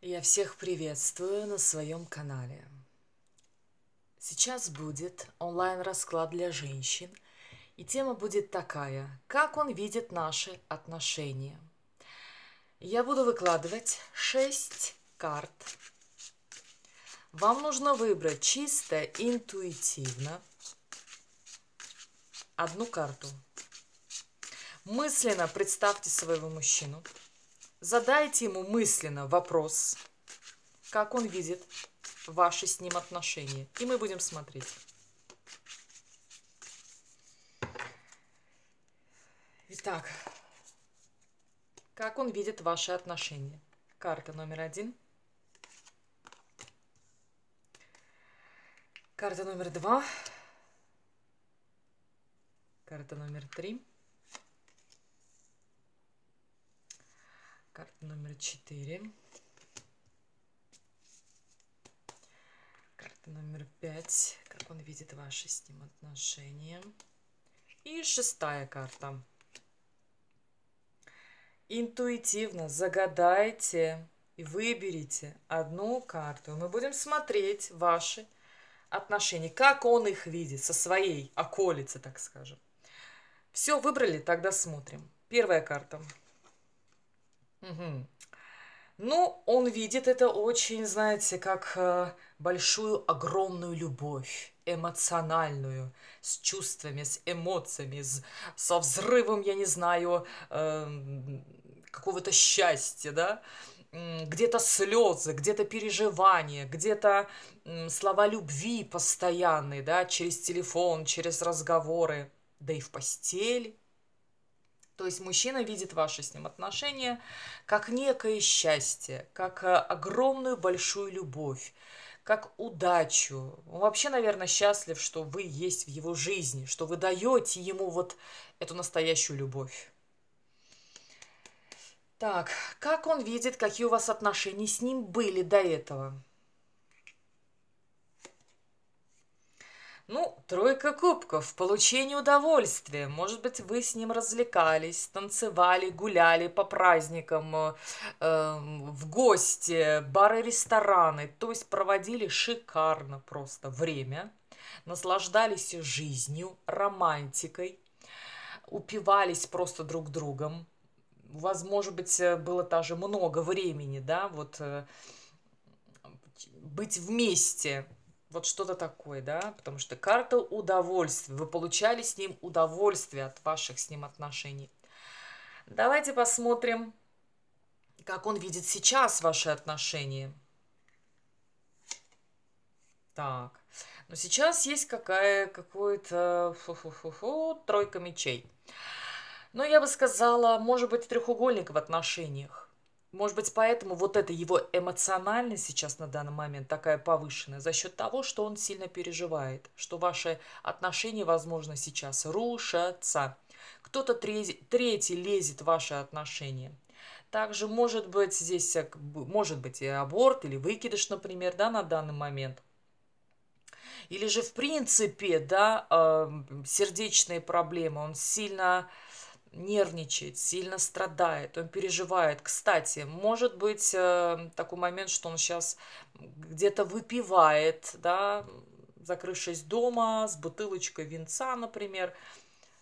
Я всех приветствую на своем канале. Сейчас будет онлайн-расклад для женщин, и тема будет такая, как он видит наши отношения. Я буду выкладывать 6 карт. Вам нужно выбрать чисто интуитивно одну карту. Мысленно представьте своего мужчину – Задайте ему мысленно вопрос, как он видит ваши с ним отношения. И мы будем смотреть. Итак, как он видит ваши отношения? Карта номер один. Карта номер два. Карта номер три. Карта номер 4. Карта номер 5. Как он видит ваши с ним отношения. И шестая карта. Интуитивно загадайте и выберите одну карту. Мы будем смотреть ваши отношения, как он их видит со своей околицы, так скажем. Все выбрали, тогда смотрим. Первая карта. Угу. Ну, он видит это очень, знаете, как э, большую, огромную любовь, эмоциональную, с чувствами, с эмоциями, с, со взрывом, я не знаю, э, какого-то счастья, да, где-то слезы, где-то переживания, где-то э, слова любви постоянные, да, через телефон, через разговоры, да и в постели – то есть мужчина видит ваши с ним отношения как некое счастье, как э, огромную большую любовь, как удачу. Он вообще, наверное, счастлив, что вы есть в его жизни, что вы даете ему вот эту настоящую любовь. Так, как он видит, какие у вас отношения с ним были до этого? Ну, тройка кубков, получение удовольствия. Может быть, вы с ним развлекались, танцевали, гуляли по праздникам, э, эм, в гости, бары, рестораны. То есть проводили шикарно просто время, наслаждались жизнью, романтикой, упивались просто друг другом. У вас, может быть, э, было даже много времени, да, вот э, быть вместе – вот что-то такое, да? Потому что карта удовольствия. Вы получали с ним удовольствие от ваших с ним отношений. Давайте посмотрим, как он видит сейчас ваши отношения. Так. Но ну сейчас есть какая, какой-то тройка мечей. Но ну, я бы сказала, может быть, треугольник в отношениях. Может быть, поэтому вот эта его эмоциональность сейчас на данный момент такая повышенная за счет того, что он сильно переживает, что ваши отношения, возможно, сейчас рушатся. Кто-то третий, лезет в ваши отношения. Также может быть здесь э, может быть и аборт или выкидыш, например, да, на данный момент. Или же в принципе, да, э, сердечные проблемы. Он сильно нервничает, сильно страдает, он переживает. Кстати, может быть эм, такой момент, что он сейчас где-то выпивает, да, закрывшись дома с бутылочкой винца, например,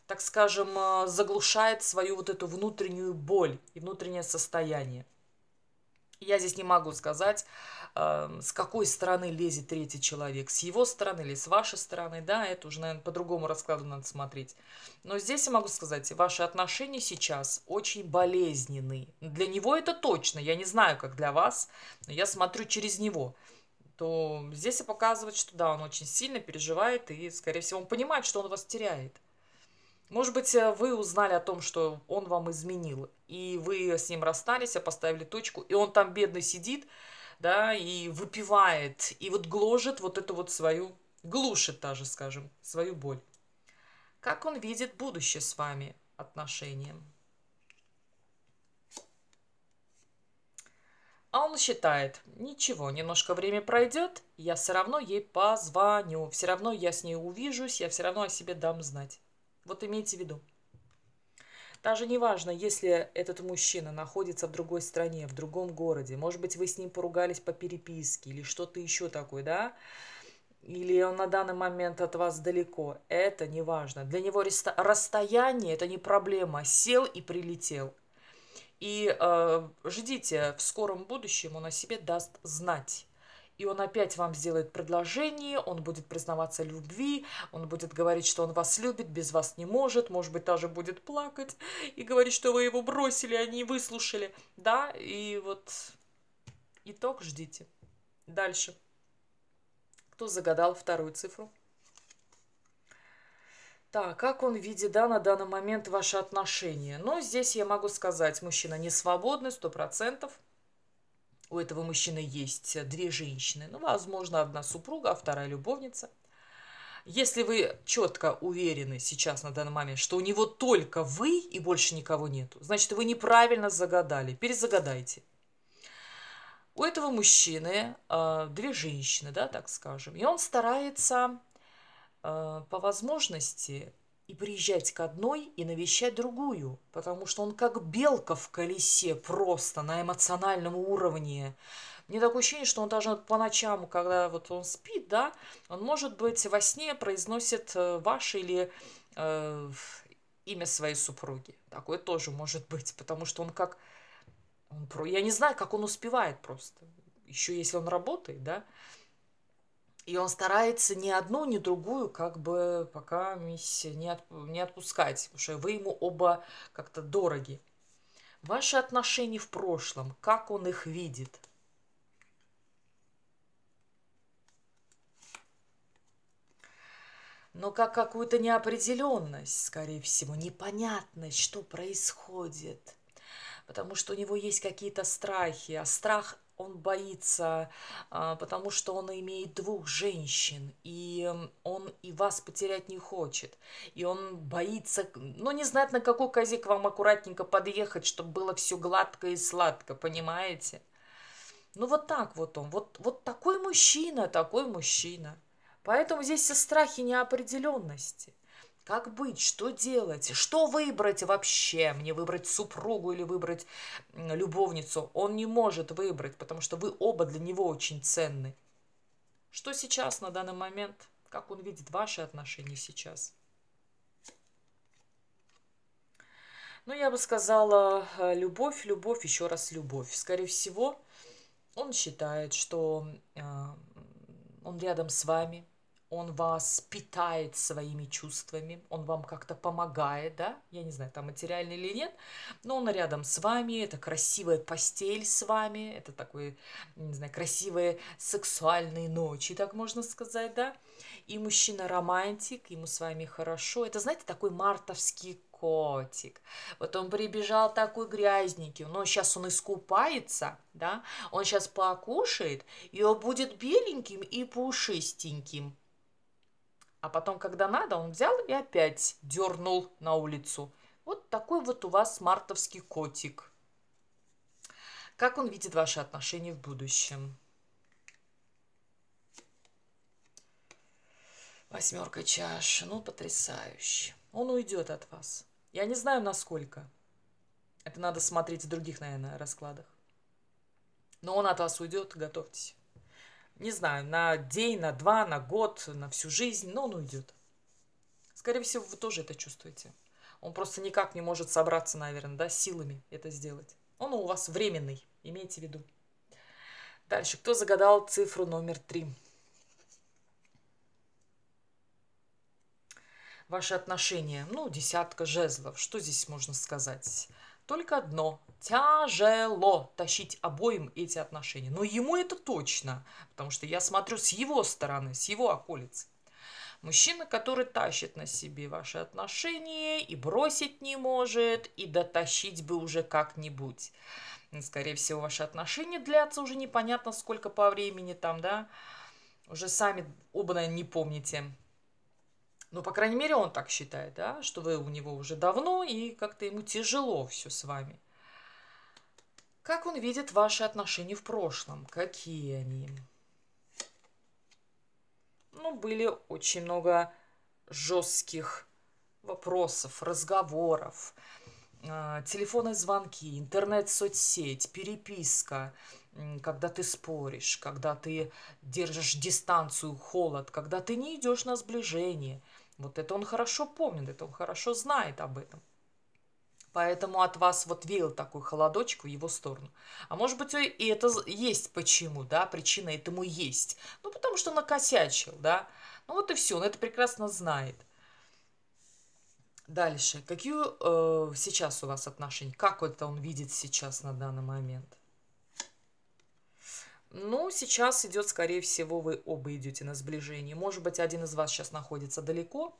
так скажем, э, заглушает свою вот эту внутреннюю боль и внутреннее состояние. Я здесь не могу сказать, Эм, с какой стороны лезет третий человек, с его стороны или с вашей стороны, да, это уже, наверное, по другому раскладу надо смотреть. Но здесь я могу сказать, ваши отношения сейчас очень болезненны. Для него это точно, я не знаю, как для вас, но я смотрю через него то здесь и показывает, что да, он очень сильно переживает и, скорее всего, он понимает, что он вас теряет. Может быть, э, вы узнали о том, что он вам изменил, и вы с ним расстались, а поставили точку, и он там бедный сидит, да, и выпивает, и вот гложет вот эту вот свою, глушит даже, скажем, свою боль. Как он видит будущее с вами отношения? А он считает, ничего, немножко время пройдет, я все равно ей позвоню, все равно я с ней увижусь, я все равно о себе дам знать. Вот имейте в виду. Даже не важно, если этот мужчина находится в другой стране, в другом городе. Может быть, вы с ним поругались по переписке или что-то еще такое, да? Или он на данный момент от вас далеко. Это не важно. Для него расстояние – это не проблема. Сел и прилетел. И э, ждите, в скором будущем он о себе даст знать и он опять вам сделает предложение, он будет признаваться любви, он будет говорить, что он вас любит, без вас не может, может быть, даже будет плакать и говорить, что вы его бросили, а не выслушали. Да, и вот итог ждите. Дальше. Кто загадал вторую цифру? Так, как он видит, да, на данный момент ваши отношения? Ну, здесь я могу сказать, мужчина не свободный, сто процентов – у этого мужчины есть две женщины, ну, возможно, одна супруга, а вторая любовница. Если вы четко уверены сейчас на данный момент, что у него только вы и больше никого нету, значит, вы неправильно загадали, перезагадайте. У этого мужчины э, две женщины, да, так скажем, и он старается э, по возможности и приезжать к одной и навещать другую, потому что он как белка в колесе просто на эмоциональном уровне. Мне такое ощущение, что он даже по ночам, когда вот он спит, да, он, может быть, во сне произносит э, ваше или э, имя своей супруги. Такое тоже может быть, потому что он как... Он, я не знаю, как он успевает просто. Еще если он работает, да, и он старается ни одну, ни другую как бы пока миссия не, от, не отпускать, потому что вы ему оба как-то дороги. Ваши отношения в прошлом, как он их видит? но ну, как какую-то неопределенность, скорее всего, непонятность, что происходит. Потому что у него есть какие-то страхи, а страх он боится, а, потому что он имеет двух женщин, и он и вас потерять не хочет. И он боится, ну, не знает, на какой козе к вам аккуратненько подъехать, чтобы было все гладко и сладко, понимаете? Ну, вот так вот он, вот, вот такой мужчина, такой мужчина. Поэтому здесь все страхи неопределенности. Как быть? Что делать? Что выбрать вообще? Мне выбрать супругу или выбрать любовницу? Он не может выбрать, потому что вы оба для него очень ценны. Что сейчас, на данный момент? Как он видит ваши отношения сейчас? Ну, я бы сказала, э, любовь, любовь, еще раз любовь. Скорее всего, он считает, что э, он рядом с вами – он вас питает своими чувствами, он вам как-то помогает, да, я не знаю, там материальный или нет, но он рядом с вами, это красивая постель с вами, это такой, не знаю, красивые сексуальные ночи, так можно сказать, да, и мужчина романтик, ему с вами хорошо, это, знаете, такой мартовский котик. Вот он прибежал такой грязненький, но сейчас он искупается, да, он сейчас покушает, и он будет беленьким и пушистеньким. А потом, когда надо, он взял и опять дернул на улицу. Вот такой вот у вас мартовский котик. Как он видит ваши отношения в будущем? Восьмерка чаш. Ну, потрясающе. Он уйдет от вас. Я не знаю, насколько. Это надо смотреть в других, наверное, раскладах. Но он от вас уйдет, готовьтесь не знаю, на день, на два, на год, на всю жизнь, но он уйдет. Скорее всего, вы тоже это чувствуете. Он просто никак не может собраться, наверное, да, силами это сделать. Он у вас временный, имейте в виду. Дальше, кто загадал цифру номер три? Ваши отношения, ну, десятка жезлов, что здесь можно сказать? Только одно – тяжело тащить обоим эти отношения. Но ему это точно, потому что я смотрю с его стороны, с его околицы. Мужчина, который тащит на себе ваши отношения и бросить не может, и дотащить бы уже как-нибудь. Ну, скорее всего, ваши отношения длятся уже непонятно сколько по времени там, да? Уже сами оба, наверное, не помните ну, по крайней мере, он так считает, да, что вы у него уже давно, и как-то ему тяжело все с вами. Как он видит ваши отношения в прошлом? Какие они? Ну, были очень много жестких вопросов, разговоров, э, телефонные звонки, интернет-соцсеть, переписка, когда ты споришь, когда ты держишь дистанцию, холод, когда ты не идешь на сближение – вот это он хорошо помнит, это он хорошо знает об этом. Поэтому от вас вот веял такой холодочек в его сторону. А может быть, и это есть почему, да, причина этому есть. Ну, потому что накосячил, да. Ну, вот и все, он это прекрасно знает. Дальше. Какие э, сейчас у вас отношения? Как это он видит сейчас на данный момент? Ну, сейчас идет, скорее всего, вы оба идете на сближение. Может быть, один из вас сейчас находится далеко,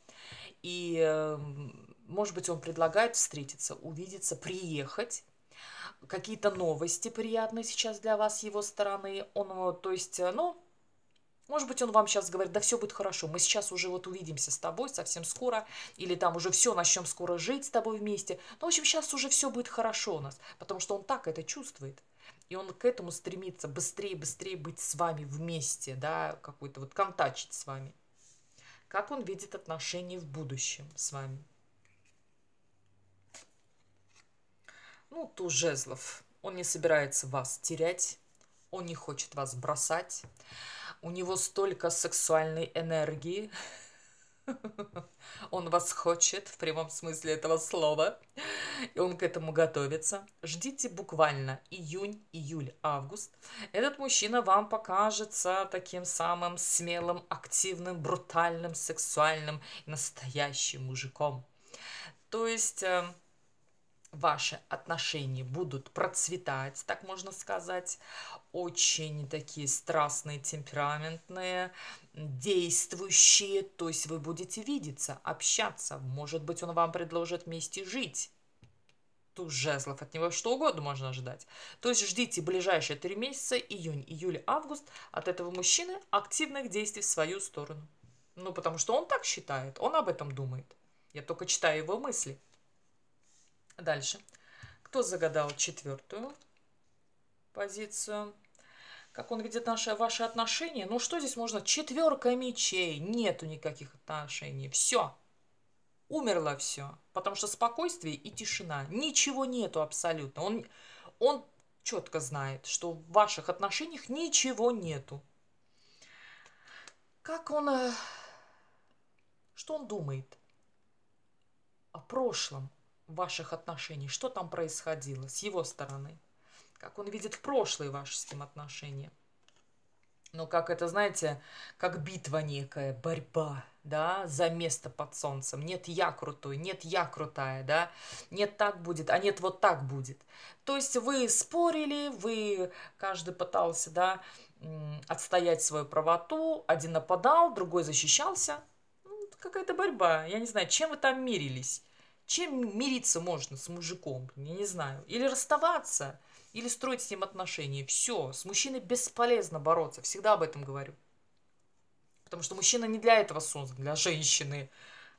и, эм, может быть, он предлагает встретиться, увидеться, приехать. Какие-то новости приятные сейчас для вас с его стороны. Он, э, то есть, э, ну, может быть, он вам сейчас говорит, да все будет хорошо, мы сейчас уже вот увидимся с тобой совсем скоро, или там уже все, начнем скоро жить с тобой вместе. Ну, в общем, сейчас уже все будет хорошо у нас, потому что он так это чувствует и он к этому стремится быстрее, быстрее быть с вами вместе, да, какой-то вот контачить с вами. Как он видит отношения в будущем с вами? Ну, ту жезлов. Он не собирается вас терять, он не хочет вас бросать. У него столько сексуальной энергии. Он вас хочет в прямом смысле этого слова и он к этому готовится. Ждите буквально июнь, июль, август. Этот мужчина вам покажется таким самым смелым, активным, брутальным, сексуальным, настоящим мужиком. То есть э, ваши отношения будут процветать, так можно сказать, очень такие страстные, темпераментные, действующие, то есть вы будете видеться, общаться, может быть, он вам предложит вместе жить, туз жезлов. От него что угодно можно ожидать. То есть ждите ближайшие три месяца, июнь, июль, август, от этого мужчины активных действий в свою сторону. Ну, потому что он так считает, он об этом думает. Я только читаю его мысли. Дальше. Кто загадал четвертую позицию? Как он видит наши, ваши отношения? Ну, что здесь можно? Четверка мечей. Нету никаких отношений. Все умерло все. Потому что спокойствие и тишина. Ничего нету абсолютно. Он, он четко знает, что в ваших отношениях ничего нету. Как он... Э, что он думает о прошлом ваших отношений? Что там происходило с его стороны? Как он видит в прошлые ваши с ним отношения? ну, как это, знаете, как битва некая, борьба, да, за место под солнцем. Нет, я крутой, нет, я крутая, да, нет, так будет, а нет, вот так будет. То есть вы спорили, вы, каждый пытался, да, отстоять свою правоту, один нападал, другой защищался. Ну, какая-то борьба, я не знаю, чем вы там мирились. Чем мириться можно с мужиком, я не знаю. Или расставаться, или строить с ним отношения. Все, с мужчиной бесполезно бороться, всегда об этом говорю. Потому что мужчина не для этого создан, для женщины,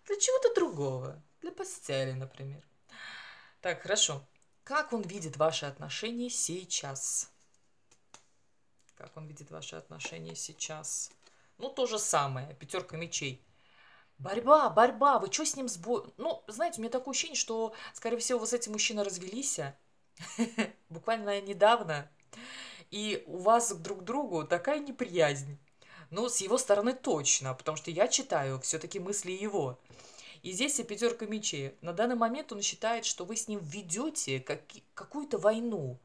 для чего-то другого, для постели, например. Так, хорошо. Как он видит ваши отношения сейчас? Как он видит ваши отношения сейчас? Ну, то же самое, пятерка мечей. Борьба, борьба, вы что с ним сбо... Ну, знаете, у меня такое ощущение, что, скорее всего, вы с этим мужчиной развелись, а буквально недавно, и у вас друг к другу такая неприязнь. Ну, с его стороны точно, потому что я читаю все-таки мысли его. И здесь и пятерка мечей. На данный момент он считает, что вы с ним ведете как, какую-то войну.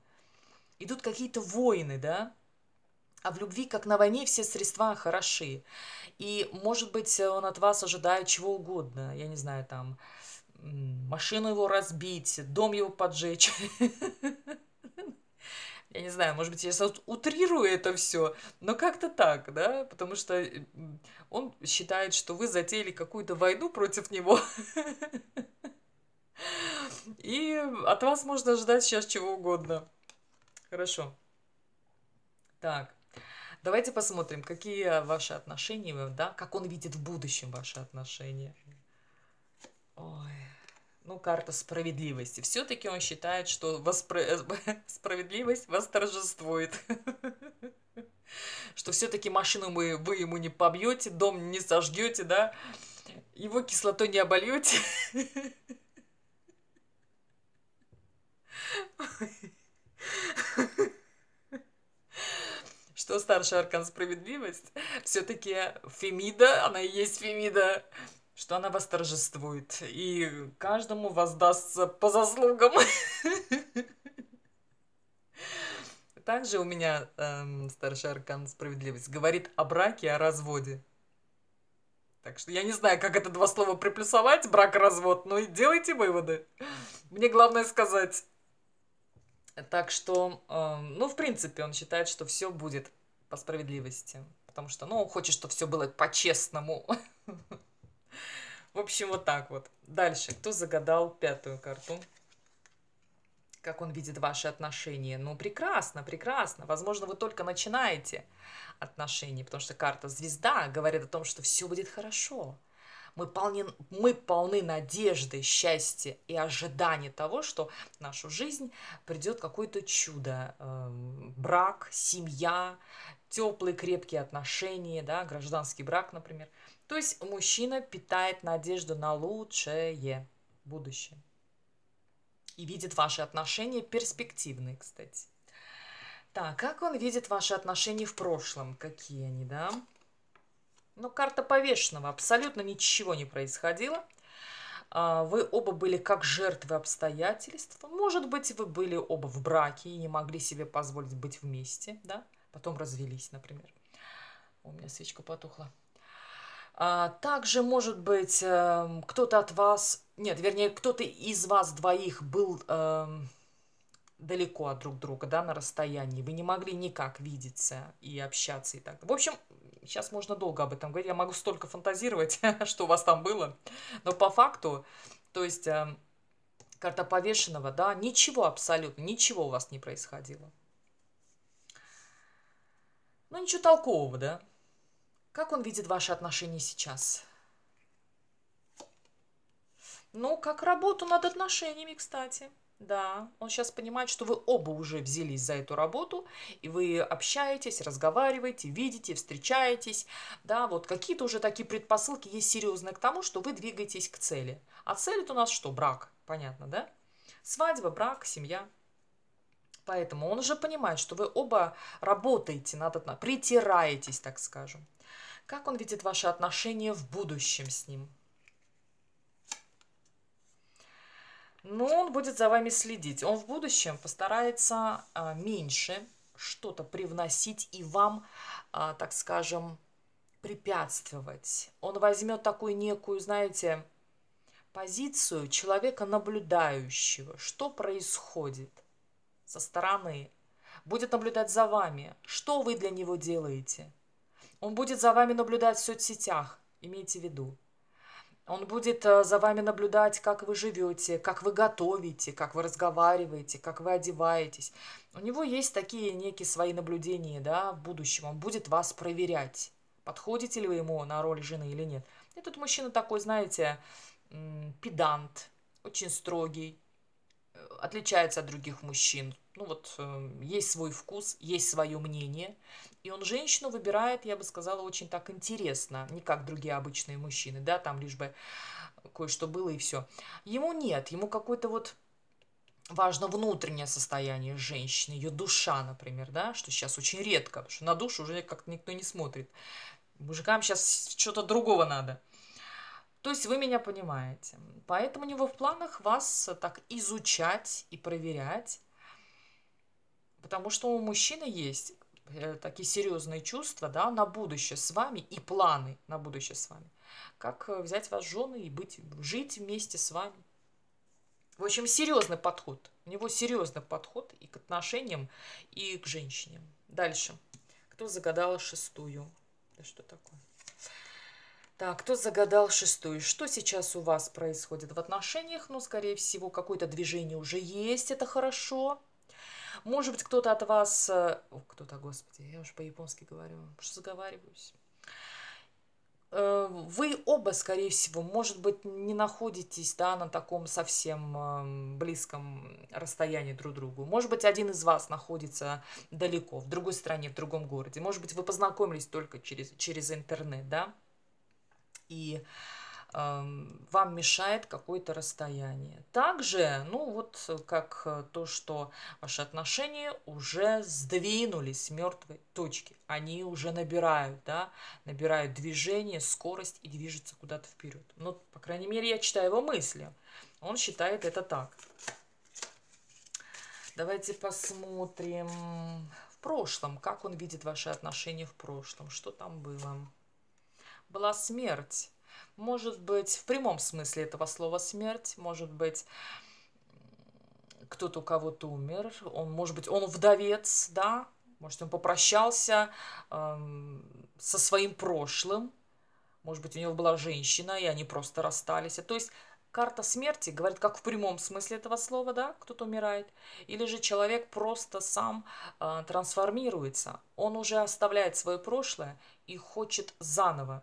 Идут какие-то войны, да? А в любви, как на войне, все средства хороши. И, может быть, он от вас ожидает чего угодно. Я не знаю, там, машину его разбить, дом его поджечь. Я не знаю, может быть, я сейчас утрирую это все, но как-то так, да, потому что он считает, что вы затеяли какую-то войну против него. И от вас можно ждать сейчас чего угодно. Хорошо. Так. Давайте посмотрим, какие ваши отношения, да, как он видит в будущем ваши отношения. Ой ну, карта справедливости. Все-таки он считает, что воспро... Э, справедливость восторжествует. Что все-таки машину мы, вы ему не побьете, дом не сожгете, да, его кислотой не обольете. Что старший аркан справедливость? Все-таки Фемида, она и есть Фемида что она восторжествует, и каждому воздастся по заслугам. Также у меня эм, старший аркан справедливость говорит о браке, о разводе. Так что я не знаю, как это два слова приплюсовать, брак, развод, но и делайте выводы. Мне главное сказать. Так что, э, ну, в принципе, он считает, что все будет по справедливости. Потому что, ну, он хочет, чтобы все было по-честному. В общем, вот так вот. Дальше. Кто загадал пятую карту? Как он видит ваши отношения? Ну, прекрасно, прекрасно. Возможно, вы только начинаете отношения, потому что карта звезда говорит о том, что все будет хорошо. Мы полны, мы полны надежды, счастья и ожидания того, что в нашу жизнь придет какое-то чудо. Эм, брак, семья, теплые, крепкие отношения, да, гражданский брак, например – то есть мужчина питает надежду на лучшее будущее. И видит ваши отношения перспективные, кстати. Так, как он видит ваши отношения в прошлом? Какие они, да? Ну, карта повешенного. Абсолютно ничего не происходило. А, вы оба были как жертвы обстоятельств. Может быть, вы были оба в браке и не могли себе позволить быть вместе, да? Потом развелись, например. У меня свечка потухла. А, также, может быть, эм, кто-то от вас, нет, вернее, кто-то из вас двоих был эм, далеко от друг друга, да, на расстоянии. Вы не могли никак видеться и общаться и так. В общем, сейчас можно долго об этом говорить. Я могу столько фантазировать, что у вас там было. Но по факту, то есть э, карта повешенного, да, ничего абсолютно, ничего у вас не происходило. Ну, ничего толкового, да. Как он видит ваши отношения сейчас? Ну, как работу над отношениями, кстати. Да, он сейчас понимает, что вы оба уже взялись за эту работу, и вы общаетесь, разговариваете, видите, встречаетесь. Да, вот какие-то уже такие предпосылки есть серьезные к тому, что вы двигаетесь к цели. А цель это у нас что? Брак, понятно, да? Свадьба, брак, семья. Поэтому он уже понимает, что вы оба работаете над одной, притираетесь, так скажем. Как он видит ваши отношения в будущем с ним? Но ну, он будет за вами следить. Он в будущем постарается а, меньше что-то привносить и вам, а, так скажем, препятствовать. Он возьмет такую некую, знаете, позицию человека наблюдающего, что происходит со стороны. Будет наблюдать за вами, что вы для него делаете – он будет за вами наблюдать в соцсетях, имейте в виду. Он будет э, за вами наблюдать, как вы живете, как вы готовите, как вы разговариваете, как вы одеваетесь. У него есть такие некие свои наблюдения да, в будущем. Он будет вас проверять, подходите ли вы ему на роль жены или нет. Этот мужчина такой, знаете, педант, очень строгий, э, отличается от других мужчин. Ну вот, э, есть свой вкус, есть свое мнение, и он женщину выбирает, я бы сказала, очень так интересно, не как другие обычные мужчины, да, там лишь бы кое-что было и все. Ему нет, ему какой-то вот важно внутреннее состояние женщины, ее душа, например, да, что сейчас очень редко, потому что на душу уже как-то никто не смотрит. Мужикам сейчас что-то другого надо. То есть вы меня понимаете. Поэтому у него в планах вас так изучать и проверять. Потому что у мужчины есть Э, такие серьезные чувства да, на будущее с вами и планы на будущее с вами. Как э, взять вас жены и быть, жить вместе с вами. В общем, серьезный подход. У него серьезный подход и к отношениям, и к женщине. Дальше. Кто загадал шестую? Да что такое? Так, кто загадал шестую? Что сейчас у вас происходит в отношениях? Ну, скорее всего, какое-то движение уже есть, это хорошо. Может быть, кто-то от вас... Э, кто-то, господи, я уже по-японски говорю, что заговариваюсь. Э, вы оба, скорее всего, может быть, не находитесь да, на таком совсем эм, близком расстоянии друг к другу. Может быть, один из вас находится далеко, в другой стране, в другом городе. Может быть, вы познакомились только через, через интернет, да? И э, вам мешает какое-то расстояние. Также, ну вот э, как э, то, что ваши отношения уже сдвинулись с мертвой точки. Они уже набирают, да, набирают движение, скорость и движутся куда-то вперед. Ну, по крайней мере, я читаю его мысли. Он считает это так. Давайте посмотрим в прошлом, как он видит ваши отношения в прошлом, что там было. Была смерть может быть, в прямом смысле этого слова смерть, может быть, кто-то у кого-то умер, он, может быть, он вдовец, да, может, он попрощался эм, со своим прошлым, может быть, у него была женщина, и они просто расстались. То есть карта смерти говорит, как в прямом смысле этого слова, да, кто-то умирает, или же человек просто сам э, трансформируется, он уже оставляет свое прошлое и хочет заново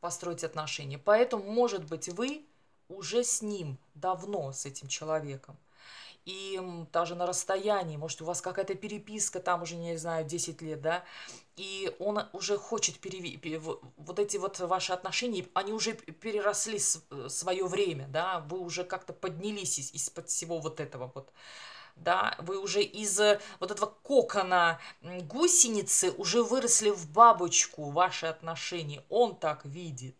построить отношения. Поэтому, может быть, вы уже с ним давно, с этим человеком. И даже на расстоянии, может, у вас какая-то переписка, там уже, не знаю, 10 лет, да, и он уже хочет перевести, вот эти вот ваши отношения, они уже переросли э, свое время, да, вы уже как-то поднялись из-под всего вот этого вот да, вы уже из э, вот этого кокона гусеницы уже выросли в бабочку ваши отношения. Он так видит,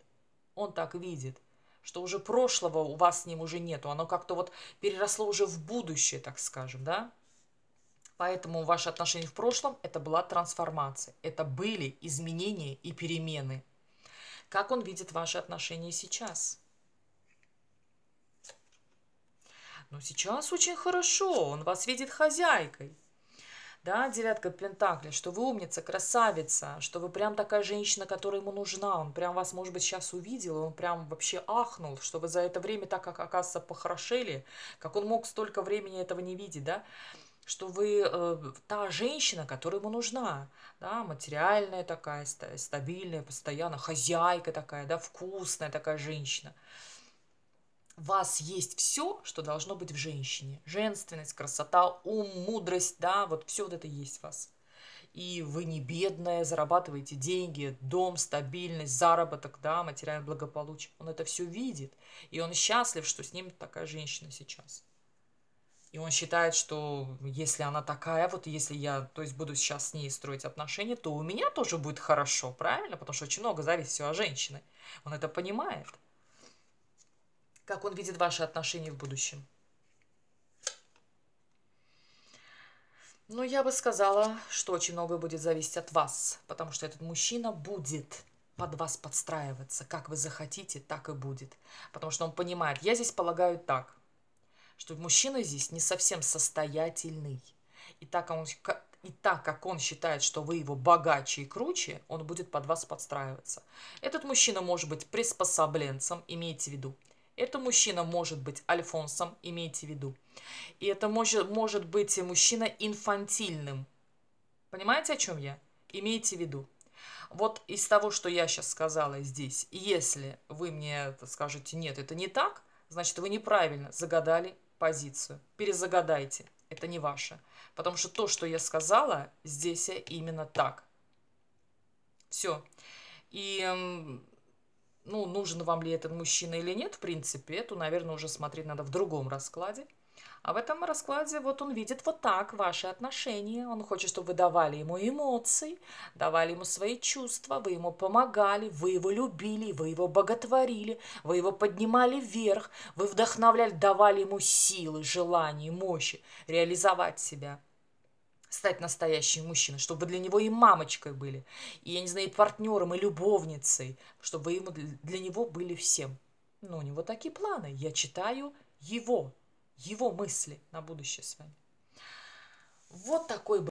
он так видит, что уже прошлого у вас с ним уже нету, оно как-то вот переросло уже в будущее, так скажем, да. Поэтому ваши отношения в прошлом – это была трансформация, это были изменения и перемены. Как он видит ваши отношения сейчас – Но сейчас очень хорошо, он вас видит хозяйкой. Да, девятка пентаклей, что вы умница, красавица, что вы прям такая женщина, которая ему нужна. Он прям вас, может быть, сейчас увидел, он прям вообще ахнул, что вы за это время так, как оказывается, похорошели, как он мог столько времени этого не видеть, да, что вы э, та женщина, которая ему нужна, да, материальная такая, стабильная, постоянно, хозяйка такая, да, вкусная такая женщина вас есть все, что должно быть в женщине. Женственность, красота, ум, мудрость, да, вот все вот это есть в вас. И вы не бедная, зарабатываете деньги, дом, стабильность, заработок, да, материальное благополучие. Он это все видит. И он счастлив, что с ним такая женщина сейчас. И он считает, что если она такая, вот если я, то есть буду сейчас с ней строить отношения, то у меня тоже будет хорошо, правильно? Потому что очень много зависит все от женщины. Он это понимает как он видит ваши отношения в будущем. Но ну, я бы сказала, что очень многое будет зависеть от вас, потому что этот мужчина будет под вас подстраиваться. Как вы захотите, так и будет. Потому что он понимает, я здесь полагаю так, что мужчина здесь не совсем состоятельный. И так, он, и так как он считает, что вы его богаче и круче, он будет под вас подстраиваться. Этот мужчина может быть приспособленцем, имейте в виду. Это мужчина может быть альфонсом, имейте в виду. И это может, может быть мужчина инфантильным. Понимаете, о чем я? Имейте в виду. Вот из того, что я сейчас сказала здесь, если вы мне скажете, нет, это не так, значит, вы неправильно загадали позицию. Перезагадайте, это не ваше. Потому что то, что я сказала, здесь именно так. Все. И ну, нужен вам ли этот мужчина или нет, в принципе, это, наверное, уже смотреть надо в другом раскладе. А в этом раскладе вот он видит вот так ваши отношения. Он хочет, чтобы вы давали ему эмоции, давали ему свои чувства, вы ему помогали, вы его любили, вы его боготворили, вы его поднимали вверх, вы вдохновляли, давали ему силы, желания, мощи реализовать себя – стать настоящим мужчиной, чтобы вы для него и мамочкой были, и, я не знаю, и партнером, и любовницей, чтобы вы ему для него были всем. Но ну, у него такие планы. Я читаю его, его мысли на будущее с вами. Вот такой был.